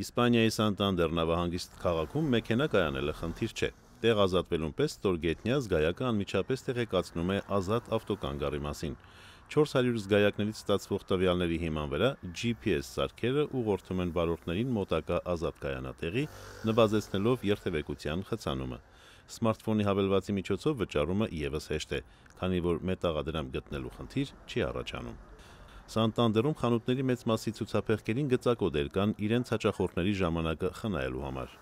Իսպանիայի Սանտանդեր նավահանգիստ քաղաքում մեքենա կայանելը խնդիր չէ։ Տեղ ազատվելուն պես ստորգետնյա զգայակը անմիջապես տեղեկացնում է ազատ ավտոկանգարի մասին։ 400 զգայակներից ստացվող տվյալների հիման վրա GPS սարքերը ուղղորդում են վարորդներին մոտակա ազատ կայանատեղի, նվազեցնելով երթևեկության խցանումը։ Սմարթֆոնի հավելվածի միջոցով վճարումը ևս հեշտ է, քանի որ մետաղադրամ գտնելու խնդիր չի առաջանում։ Սանտանդերում խանութների մեծ մասի ցուցափեղկերին գծակոդեր կան իրենց հաճախորդների ժամանակը խնայելու համար։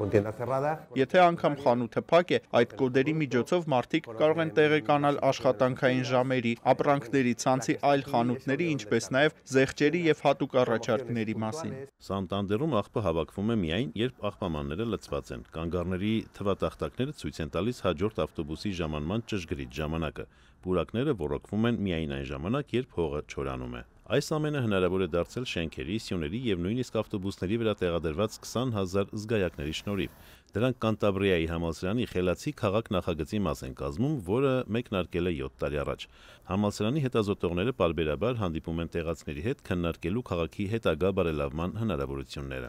Եթե անգամ խանութը փակ է, այդ կոդերի միջոցով մարդիկ կարող են տեղեկանալ աշխատանքային ժամերի, ապրանքների ցանցի այլ խանութների, ինչպես նաև զեղչերի եւ հատուկ առաջարկների մասին։ Սանտանդերում աղբը հավաքվում է միայն, երբ աղբամանները լցված են։ Կանգառների թվատախտակները ցույց են տալիս հաջորդ ավտոբուսի ժամանման ճշգրիտ ժամանակը։ Պուրակները ոռոգվում են միայն այն ժամանակ, երբ հողը չորանում է։ Այս ամենը հնարավոր է դարձել շենքերի, սյուների եւ նույնիսկ ավտոբուսների վրա տեղադրված 20000 զգայակների շնորհիվ, Դրանք Կանտաբրիայի համալսարանի Խելացի քաղաք նախագծի մաս են կազմում, որը մեկնարկել է 7 տարի առաջ։ Համալսարանի հետազոտողները բարբերաբար հանդիպում են տեղացների հետ քննարկելու քաղաքի հետագա բարելավման հնարավորությունները։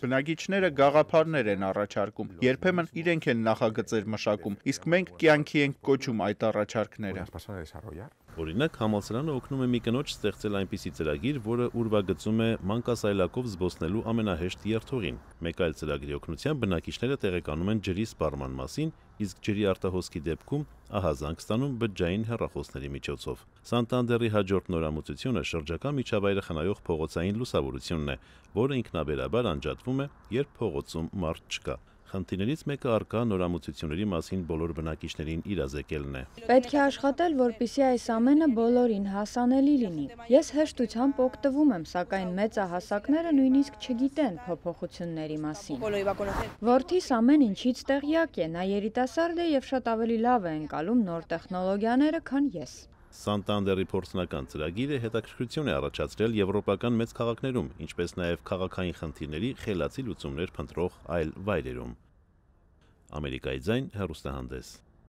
Բնագիչները գաղափարներ են առաջարկում, երբեմն իրենք են նախագծեր մշակում, իսկ մենք կյանքի ենք կոչում այդ առաջարկները։ Օրինակ համալսարանը օգնում է մի կնոջ ստեղծել այնպիսի ծրագիր, որը ուրվագծում է մանկասայլակով զբոսնելու ամենահեշտ երթուղին։ Մեկ այլ ծրագրի օգնությամբ բնակիչները տեղեկանում են ջրի սպառման մասին, իսկ ջրի արտահոսքի դեպքում ահազանգ ստանում բջջային հեռախոսների միջոցով։ Սանտանդերի հաջորդ նորամուծությունը շրջակա միջավայրը խնայող փողոցային լուսավորությունն է, որը ինքնաբերաբար անջատվում է, երբ փողոցում մարդ չկա։ Խնդիրներից մեկը արկա նորամուծությունների մասին բոլոր բնակիչներին իրազեկելն է։ Պետք է աշխատել, որպիսի այս ամենը բոլորին հասանելի լինի։ Ես հեշտությամբ օգտվում եմ, սակայն մեծահասակները նույնիսկ չգիտեն փոփոխությունների մասին։ Որդիս ամեն ինչից տեղյակ է, նա երիտասարդ է եւ շատ ավելի լավ է ընկալում նոր տեխնոլոգիաները, քան ես։ Սանտանդերի փորձնական ծրագիրը հետաքրքրություն է առաջացրել եվրոպական մեծ քաղաքներում, ինչպես նաև քաղաքային խնդիրների խելացի լուծումներ փնտրող այլ վայրերում։ Ամերիկայի ձայն հերոստահանդես